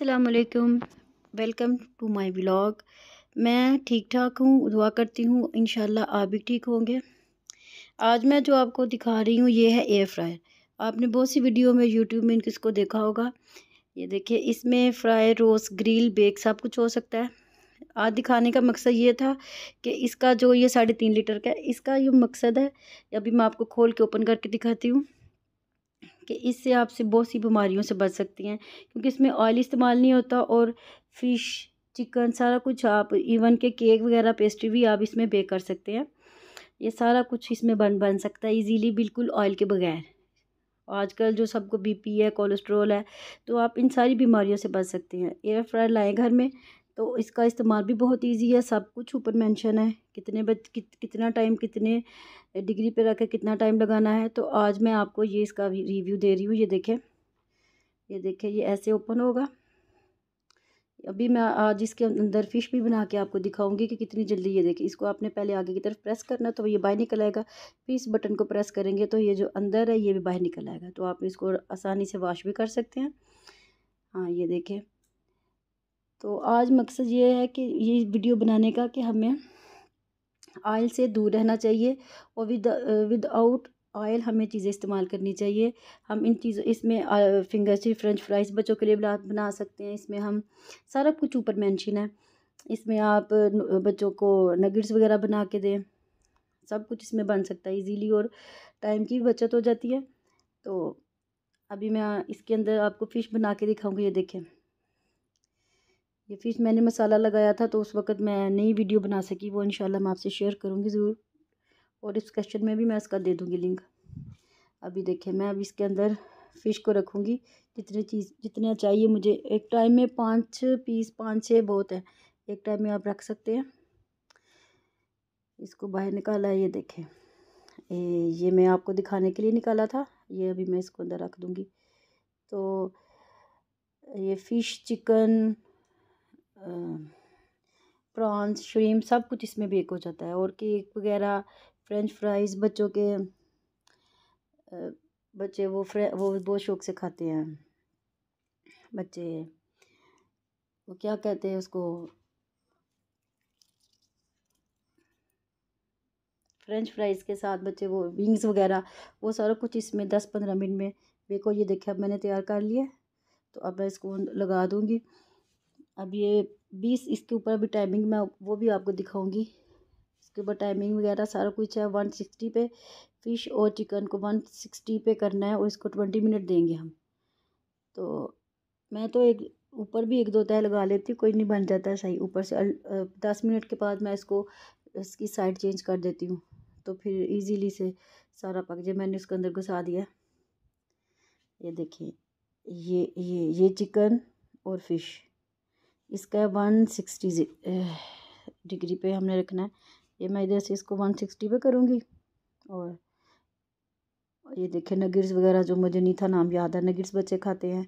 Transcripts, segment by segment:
अल्लाम welcome to my vlog मैं ठीक ठाक हूँ दुआ करती हूँ इन आप भी ठीक होंगे आज मैं जो आपको दिखा रही हूँ ये है एयर फ्रायर आपने बहुत सी वीडियो में यूट्यूब में इसको देखा होगा ये देखिए इसमें फ्राई रोस्ट ग्रिल बेक सब कुछ हो सकता है आज दिखाने का मकसद ये था कि इसका जो ये साढ़े तीन लीटर का है इसका ये मकसद है अभी मैं आपको खोल के ओपन करके दिखाती हूँ कि इससे आपसे बहुत सी बीमारियों से बच सकती हैं क्योंकि इसमें ऑयल इस्तेमाल नहीं होता और फ़िश चिकन सारा कुछ आप इवन के केक वगैरह पेस्ट्री भी आप इसमें बेक कर सकते हैं ये सारा कुछ इसमें बन बन सकता है इजीली बिल्कुल ऑयल के बगैर आजकल जो सबको बीपी है कोलेस्ट्रॉल है तो आप इन सारी बीमारियों से बच सकते हैं एयर फ्रायर लाएँ घर में तो इसका इस्तेमाल भी बहुत इजी है सब कुछ ऊपर मेंशन है कितने बच कि, कितना टाइम कितने डिग्री पे रखे कितना टाइम लगाना है तो आज मैं आपको ये इसका रिव्यू दे रही हूँ ये देखें ये देखें ये ऐसे ओपन होगा अभी मैं आज इसके अंदर फ़िश भी बना के आपको दिखाऊंगी कि कितनी जल्दी ये देखें इसको आपने पहले आगे की तरफ प्रेस करना तो ये बाहर निकल आएगा फिर इस बटन को प्रेस करेंगे तो ये जो अंदर है ये भी बाहर निकल आएगा तो आप इसको आसानी से वॉश भी कर सकते हैं हाँ ये देखें तो आज मकसद ये है कि ये वीडियो बनाने का कि हमें ऑयल से दूर रहना चाहिए और विद आउट ऑयल हमें चीज़ें इस्तेमाल करनी चाहिए हम इन चीज़ों इसमें फिंगर चिप फ्रेंच फ्राइज़ बच्चों के लिए बना बना सकते हैं इसमें हम सारा कुछ ऊपर मैंशन है इसमें आप बच्चों को नगेट्स वगैरह बना के दें सब कुछ इसमें बन सकता है इजीली और टाइम की भी बचत हो जाती है तो अभी मैं इसके अंदर आपको फ़िश बना के दिखाऊँगी ये देखें ये फ़िश मैंने मसाला लगाया था तो उस वक़्त मैं नई वीडियो बना सकी वो इंशाल्लाह मैं आपसे शेयर करूँगी ज़रूर और क्वेश्चन में भी मैं इसका दे दूँगी लिंक अभी देखें मैं अब इसके अंदर फ़िश को रखूँगी जितने चीज़ जितना चाहिए मुझे एक टाइम में पाँच पीस पाँच छः बहुत है एक टाइम में आप रख सकते हैं इसको बाहर निकाला है ये देखें ये मैं आपको दिखाने के लिए निकाला था ये अभी मैं इसको अंदर रख दूँगी तो ये फ़िश चिकन प्रॉन्स श्रीम सब कुछ इसमें बेक हो जाता है और केक वगैरह फ्रेंच फ्राइज़ बच्चों के बच्चे वो फ्रे वो बहुत शौक़ से खाते हैं बच्चे वो क्या कहते हैं उसको फ्रेंच फ्राइज़ के साथ बच्चे वो विंग्स वगैरह वो सारा कुछ इसमें दस पंद्रह मिनट में देखो ये ये देखा मैंने तैयार कर लिया तो अब मैं इसको लगा दूँगी अब ये बीस इसके ऊपर भी टाइमिंग मैं वो भी आपको दिखाऊंगी इसके ऊपर टाइमिंग वगैरह सारा कुछ है वन सिक्सटी पे फ़िश और चिकन को वन सिक्सटी पे करना है और इसको ट्वेंटी मिनट देंगे हम तो मैं तो एक ऊपर भी एक दो तय लगा लेती कोई नहीं बन जाता सही ऊपर से दस मिनट के बाद मैं इसको इसकी साइड चेंज कर देती हूँ तो फिर इजीली से सारा पक जाए मैंने उसके अंदर घुसा दिया ये देखिए ये ये ये चिकन और फिश इसका वन सिक्सटी डिग्री पे हमने रखना है ये मैं इधर से इसको वन सिक्सटी पर करूँगी और ये देखें नगिट्स वगैरह जो मुझे नहीं था नाम याद है नगिट्स बच्चे खाते हैं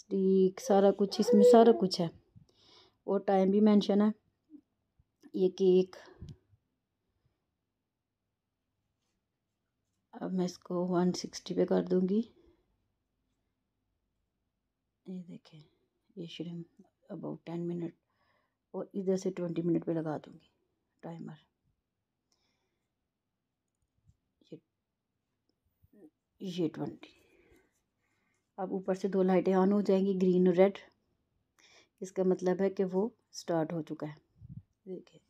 स्टीक सारा कुछ इसमें सारा कुछ है और टाइम भी मेंशन है ये केक अब मैं इसको वन सिक्सटी पे कर दूंगी ये देखें ये श्रीम अबाउट टेन मिनट और इधर से ट्वेंटी मिनट पे लगा दूँगी टाइमर ये ये ट्वेंटी अब ऊपर से दो लाइटें ऑन हो जाएंगी ग्रीन और रेड इसका मतलब है कि वो स्टार्ट हो चुका है देखिए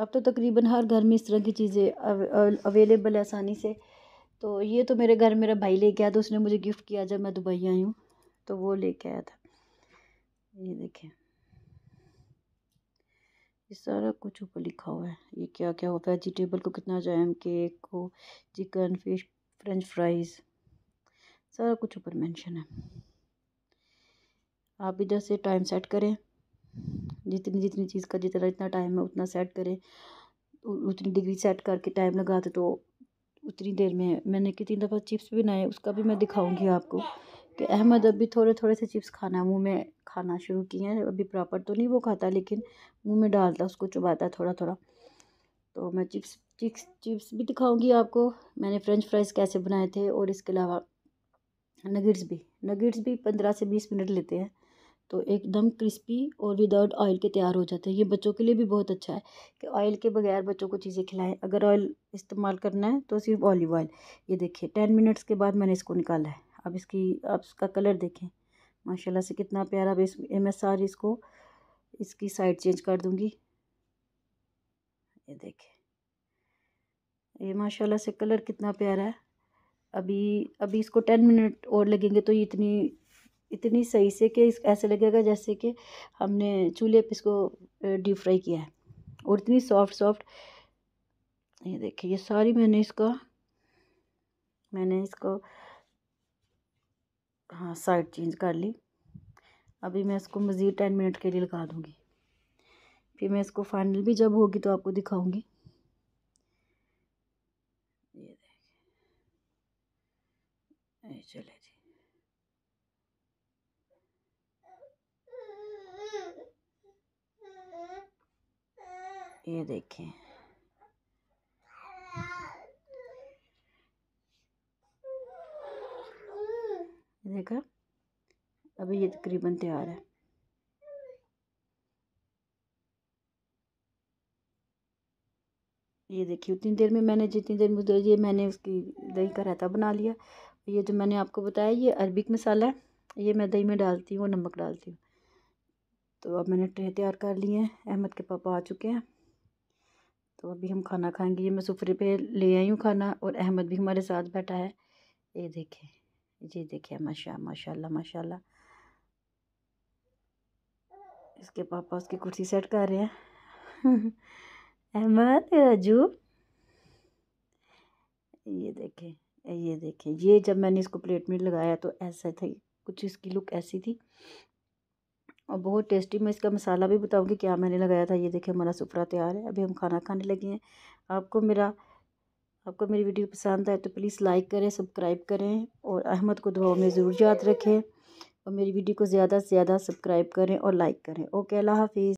अब तो तकरीबन हर घर में इस तरह की चीज़ें अवेलेबल है आसानी से तो ये तो मेरे घर मेरा भाई लेके आया था उसने मुझे गिफ़्ट किया जब मैं दुबई आई हूँ तो वो लेके आया था ये देखें ये सारा कुछ ऊपर लिखा हुआ है ये क्या क्या हुआ वेजिटेबल को कितना जैम केक को चिकन फिश फ्रेंच फ्राइज़ सारा कुछ ऊपर मेंशन है आप इधर से टाइम सेट करें जितनी जितनी चीज़ का जितना जितना टाइम है उतना सेट करें उतनी डिग्री सेट करके टाइम लगाते तो उतनी देर में मैंने कितनी दफ़ा चिप्स भी बनाए उसका भी मैं दिखाऊंगी आपको कि अहमद अभी थोड़े थोड़े से चिप्स खाना मुंह में खाना शुरू किए हैं अभी प्रॉपर तो नहीं वो खाता लेकिन मुंह में डालता उसको चुबाता थोड़ा थोड़ा तो मैं चिप्स चिप्स चिप्स भी दिखाऊंगी आपको मैंने फ्रेंच फ्राइज़ कैसे बनाए थे और इसके अलावा नगेट्स भी नगेट्स भी पंद्रह से बीस मिनट लेते हैं तो एकदम क्रिस्पी और विदाउट ऑयल के तैयार हो जाते हैं ये बच्चों के लिए भी बहुत अच्छा है कि ऑयल के बगैर बच्चों को चीज़ें खिलाएं अगर ऑयल इस्तेमाल करना है तो सिर्फ ऑलिव ऑयल ये देखिए टेन मिनट्स के बाद मैंने इसको निकाला है अब इसकी आप इसका कलर देखें माशाला से कितना प्यारा अब इस मैं सारी इसको इसकी साइड चेंज कर दूँगी ये देखें ये माशाला से कलर कितना प्यारा है अभी अभी इसको टेन मिनट और लगेंगे तो ये इतनी इतनी सही से कि ऐसे लगेगा जैसे कि हमने चूल्हे पे इसको डीप फ्राई किया है और इतनी सॉफ्ट सॉफ्ट ये देखिए ये सारी मैंने इसका मैंने इसको हाँ साइड चेंज कर ली अभी मैं इसको मज़ीद टेन मिनट के लिए लगा दूँगी फिर मैं इसको फाइनल भी जब होगी तो आपको दिखाऊँगी ये देखिए चले जी ये देखें देखा अभी ये तकरीबन तैयार है ये देखिए उतनी देर में मैंने जितनी देर में ये मैंने उसकी दही का रायता बना लिया ये जो मैंने आपको बताया ये अरबिक मसाला है ये मैं दही में डालती हूँ नमक डालती हूँ तो अब मैंने ट्रे तैयार कर लिए हैं अहमद के पापा आ चुके हैं तो अभी हम खाना खाएंगे ये मैं सुफरे पे ले आई हूँ खाना और अहमद भी हमारे साथ बैठा है ये देखें ये देखें माशा माशाल्लाह माशाल्लाह इसके पापा उसकी कुर्सी सेट कर रहे हैं अहमद राजू ये देखें ये देखें ये जब मैंने इसको प्लेट में लगाया तो ऐसा था कुछ इसकी लुक ऐसी थी और बहुत टेस्टी मैं इसका मसाला भी बताऊँगी क्या मैंने लगाया था ये देखिए हमारा सुपरा तैयार है अभी हम खाना खाने लगे हैं आपको मेरा आपको मेरी वीडियो पसंद आए तो प्लीज़ लाइक करें सब्सक्राइब करें और अहमद को दुआओं में ज़रूर याद रखें और मेरी वीडियो को ज़्यादा से ज़्यादा सब्सक्राइब करें और लाइक करें ओके अल्लाह हाफिज़